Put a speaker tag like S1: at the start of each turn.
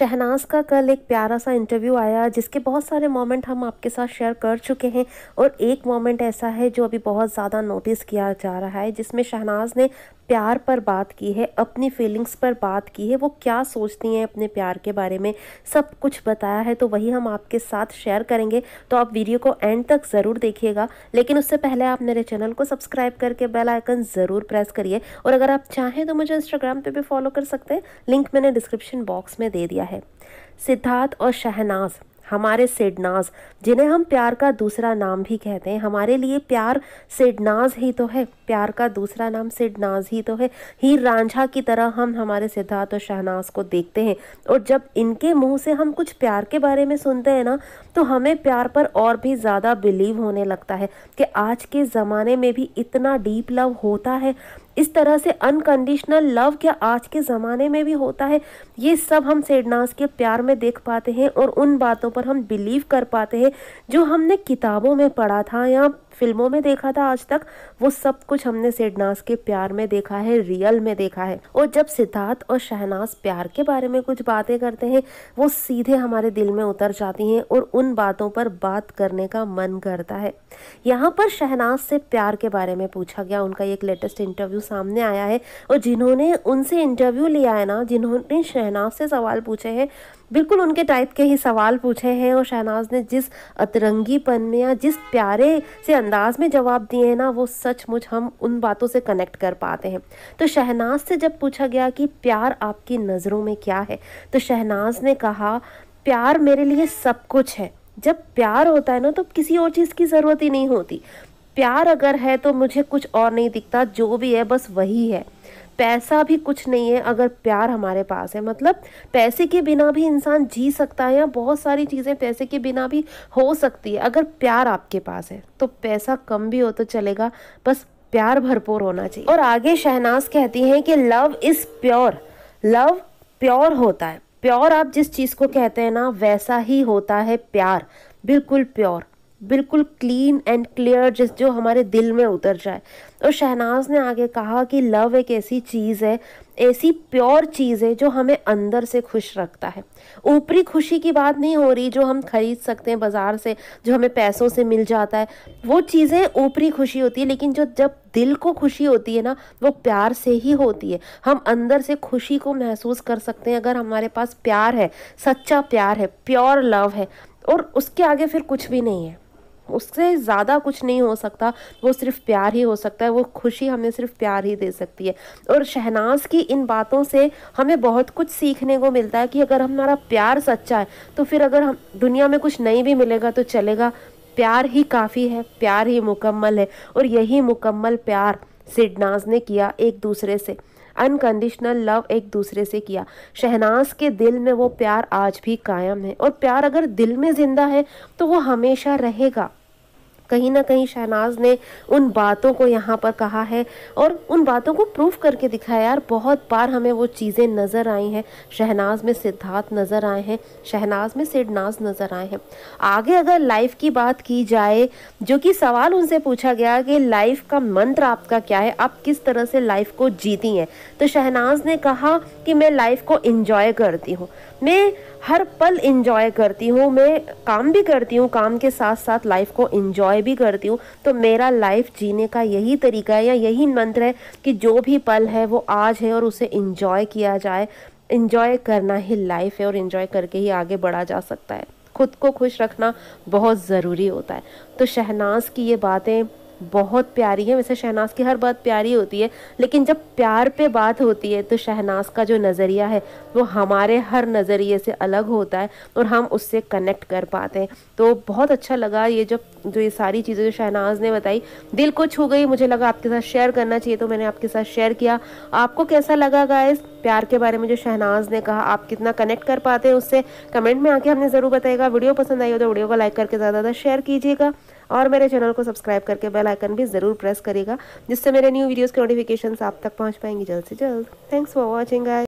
S1: शहनाज का कल एक प्यारा सा इंटरव्यू आया जिसके बहुत सारे मोमेंट हम आपके साथ शेयर कर चुके हैं और एक मोमेंट ऐसा है जो अभी बहुत ज़्यादा नोटिस किया जा रहा है जिसमें शहनाज ने प्यार पर बात की है अपनी फीलिंग्स पर बात की है वो क्या सोचती हैं अपने प्यार के बारे में सब कुछ बताया है तो वही हम आपके साथ शेयर करेंगे तो आप वीडियो को एंड तक ज़रूर देखिएगा लेकिन उससे पहले आप मेरे चैनल को सब्सक्राइब करके बेल आइकन ज़रूर प्रेस करिए और अगर आप चाहें तो मुझे इंस्टाग्राम पर भी फॉलो कर सकते हैं लिंक मैंने डिस्क्रिप्शन बॉक्स में दे दिया है सिद्धार्थ और शहनाज़ हमारे सिडनाज जिन्हें हम प्यार का दूसरा नाम भी कहते हैं हमारे लिए प्यार सिडनाज ही तो है प्यार का दूसरा नाम सिडनाज ही तो है ही रांझा की तरह हम हमारे सिद्धार्थ और शहनाज को देखते हैं और जब इनके मुंह से हम कुछ प्यार के बारे में सुनते हैं ना तो हमें प्यार पर और भी ज़्यादा बिलीव होने लगता है कि आज के ज़माने में भी इतना डीप लव होता है इस तरह से अनकंडीशनल लव क्या आज के ज़माने में भी होता है ये सब हम सेडनास के प्यार में देख पाते हैं और उन बातों पर हम बिलीव कर पाते हैं जो हमने किताबों में पढ़ा था या फिल्मों में देखा था आज तक वो सब कुछ हमने सिडनास के प्यार में देखा है रियल में देखा है और जब सिद्धार्थ और शहनाज प्यार के बारे में कुछ बातें करते हैं वो सीधे हमारे दिल में उतर जाती हैं और उन बातों पर बात करने का मन करता है यहाँ पर शहनाज से प्यार के बारे में पूछा गया उनका एक लेटेस्ट इंटरव्यू सामने आया है और जिन्होंने उनसे इंटरव्यू लिया है ना जिन्होंने शहनाज से सवाल पूछे हैं बिल्कुल उनके टाइप के ही सवाल पूछे हैं और शहनाज ने जिस अतरंगीपन में या जिस प्यारे से अंदाज में जवाब दिए हैं ना वो सचमुच हम उन बातों से कनेक्ट कर पाते हैं तो शहनाज से जब पूछा गया कि प्यार आपकी नज़रों में क्या है तो शहनाज ने कहा प्यार मेरे लिए सब कुछ है जब प्यार होता है ना तो किसी और चीज़ की ज़रूरत ही नहीं होती प्यार अगर है तो मुझे कुछ और नहीं दिखता जो भी है बस वही है पैसा भी कुछ नहीं है अगर प्यार हमारे पास है मतलब पैसे के बिना भी इंसान जी सकता है या बहुत सारी चीज़ें पैसे के बिना भी हो सकती है अगर प्यार आपके पास है तो पैसा कम भी हो तो चलेगा बस प्यार भरपूर होना चाहिए और आगे शहनाज कहती हैं कि love is pure love pure होता है प्योर आप जिस चीज़ को कहते हैं ना वैसा ही होता है प्यार बिल्कुल प्योर बिल्कुल क्लीन एंड क्लियर जिस जो हमारे दिल में उतर जाए और शहनाज ने आगे कहा कि लव एक ऐसी चीज़ है ऐसी प्योर चीज़ है जो हमें अंदर से खुश रखता है ऊपरी खुशी की बात नहीं हो रही जो हम खरीद सकते हैं बाज़ार से जो हमें पैसों से मिल जाता है वो चीज़ें ऊपरी खुशी होती है लेकिन जो जब दिल को खुशी होती है ना वो प्यार से ही होती है हम अंदर से खुशी को महसूस कर सकते हैं अगर हमारे पास प्यार है सच्चा प्यार है प्योर लव है और उसके आगे फिर कुछ भी नहीं है उससे ज़्यादा कुछ नहीं हो सकता वो सिर्फ प्यार ही हो सकता है वो खुशी हमें सिर्फ प्यार ही दे सकती है और शहनाज की इन बातों से हमें बहुत कुछ सीखने को मिलता है कि अगर हमारा प्यार सच्चा है तो फिर अगर हम दुनिया में कुछ नहीं भी मिलेगा तो चलेगा प्यार ही काफ़ी है प्यार ही मुकम्मल है और यही मुकम्मल प्यार सिडनाज ने किया एक दूसरे से अनकंडीशनल लव एक दूसरे से किया शहनाज के दिल में वो प्यार आज भी कायम है और प्यार अगर दिल में ज़िंदा है तो वो हमेशा रहेगा कहीं ना कहीं शहनाज ने उन बातों को यहाँ पर कहा है और उन बातों को प्रूफ करके दिखाया यार बहुत बार हमें वो चीज़ें नज़र आई हैं शहनाज में सिद्धार्थ नज़र आए हैं शहनाज में सिडनाज नज़र आए हैं आगे अगर लाइफ की बात की जाए जो कि सवाल उनसे पूछा गया कि लाइफ का मंत्र आपका क्या है आप किस तरह से लाइफ को जीती हैं तो शहनाज ने कहा कि मैं लाइफ को इन्जॉय करती हूँ मैं हर पल इन्जॉय करती हूँ मैं काम भी करती हूँ काम के साथ साथ लाइफ को इन्जॉय इंजॉय भी करती हूँ तो मेरा लाइफ जीने का यही तरीका है या यही मंत्र है कि जो भी पल है वो आज है और उसे इंजॉय किया जाए इंजॉय करना ही लाइफ है और इंजॉय करके ही आगे बढ़ा जा सकता है खुद को खुश रखना बहुत ज़रूरी होता है तो शहनाज की ये बातें बहुत प्यारी है वैसे शहनाज की हर बात प्यारी होती है लेकिन जब प्यार पे बात होती है तो शहनाज का जो नज़रिया है वो हमारे हर नज़रिए से अलग होता है और हम उससे कनेक्ट कर पाते हैं तो बहुत अच्छा लगा ये जब जो ये सारी चीज़ें जो शहनाज ने बताई दिल को छू गई मुझे लगा आपके साथ शेयर करना चाहिए तो मैंने आपके साथ शेयर किया आपको कैसा लगा गाइस प्यार के बारे में जो शहनाज ने कहा आप कितना कनेक्ट कर पाते हैं उससे कमेंट में आके हमने ज़रूर बताएगा वीडियो पसंद आई हो तो वीडियो को लाइक करके ज़्यादा ज़्यादा शेयर कीजिएगा और मेरे चैनल को सब्सक्राइब करके बेल आइकन भी ज़रूर प्रेस करेगा जिससे मेरे न्यू वीडियोज़ के नोटिफिकेशन आप तक पहुँच पाएंगी जल्द से जल्द थैंक्स फॉर वॉचिंग